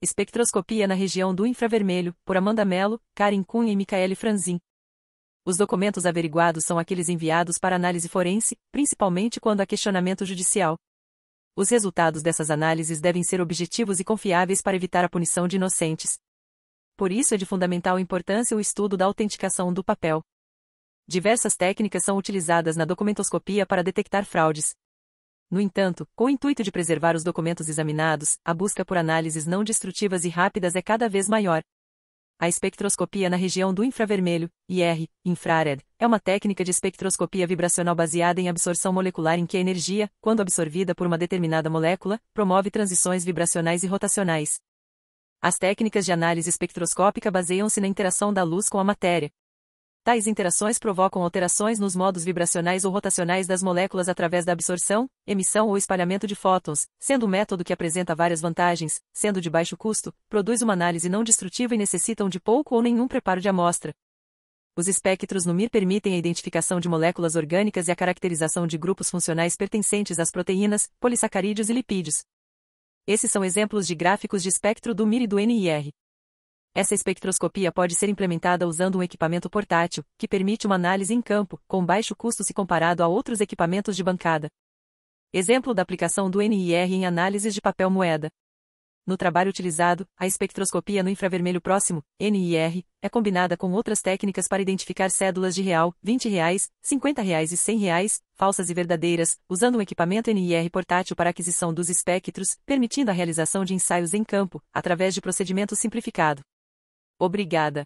Espectroscopia na região do infravermelho, por Amanda Mello, Karin Cunha e Micaele Franzin. Os documentos averiguados são aqueles enviados para análise forense, principalmente quando há questionamento judicial. Os resultados dessas análises devem ser objetivos e confiáveis para evitar a punição de inocentes. Por isso é de fundamental importância o estudo da autenticação do papel. Diversas técnicas são utilizadas na documentoscopia para detectar fraudes. No entanto, com o intuito de preservar os documentos examinados, a busca por análises não destrutivas e rápidas é cada vez maior. A espectroscopia na região do infravermelho, IR, infrared, é uma técnica de espectroscopia vibracional baseada em absorção molecular em que a energia, quando absorvida por uma determinada molécula, promove transições vibracionais e rotacionais. As técnicas de análise espectroscópica baseiam-se na interação da luz com a matéria, Tais interações provocam alterações nos modos vibracionais ou rotacionais das moléculas através da absorção, emissão ou espalhamento de fótons, sendo um método que apresenta várias vantagens, sendo de baixo custo, produz uma análise não destrutiva e necessitam de pouco ou nenhum preparo de amostra. Os espectros no MIR permitem a identificação de moléculas orgânicas e a caracterização de grupos funcionais pertencentes às proteínas, polissacarídeos e lipídios. Esses são exemplos de gráficos de espectro do MIR e do NIR. Essa espectroscopia pode ser implementada usando um equipamento portátil, que permite uma análise em campo, com baixo custo se comparado a outros equipamentos de bancada. Exemplo da aplicação do NIR em análises de papel moeda. No trabalho utilizado, a espectroscopia no infravermelho próximo, NIR, é combinada com outras técnicas para identificar cédulas de real, 20 reais, 50 reais e 100 reais, falsas e verdadeiras, usando um equipamento NIR portátil para aquisição dos espectros, permitindo a realização de ensaios em campo, através de procedimento simplificado. Obrigada.